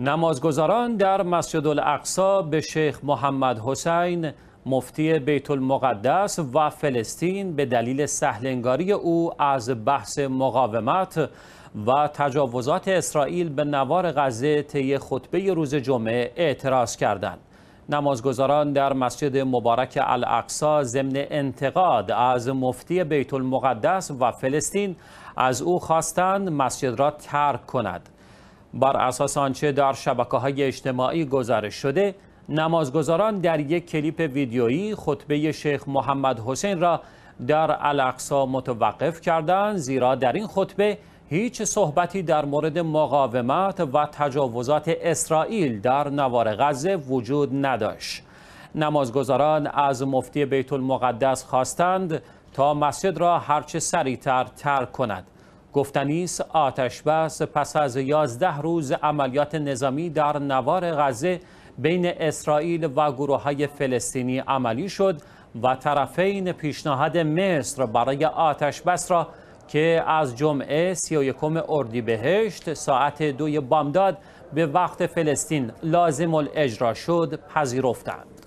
نمازگزاران در مسجد الاقصا به شیخ محمد حسین مفتی بیت المقدس و فلسطین به دلیل سهلنگاری او از بحث مقاومت و تجاوزات اسرائیل به نوار غزه طی خطبه روز جمعه اعتراض کردند. نمازگزاران در مسجد مبارک الاقصا ضمن انتقاد از مفتی بیت المقدس و فلسطین از او خواستند مسجد را ترک کند. بر اساس آنچه در شبکه های اجتماعی گزارش شده نمازگزاران در یک کلیپ ویدیویی خطبه شیخ محمد حسین را در الاقصا متوقف کردند زیرا در این خطبه هیچ صحبتی در مورد مقاومت و تجاوزات اسرائیل در نوار غزه وجود نداشت نمازگزاران از مفتی بیت المقدس خواستند تا مسجد را هرچه سریعتر ترک کند گفتنی است آتش بس پس از 11 روز عملیات نظامی در نوار غزه بین اسرائیل و گروه های فلسطینی عملی شد و طرفین پیشنهاد مصر برای آتش بس را که از جمعه 31 اردیبهشت ساعت دوی بامداد به وقت فلسطین لازم الاجرا شد پذیرفتند.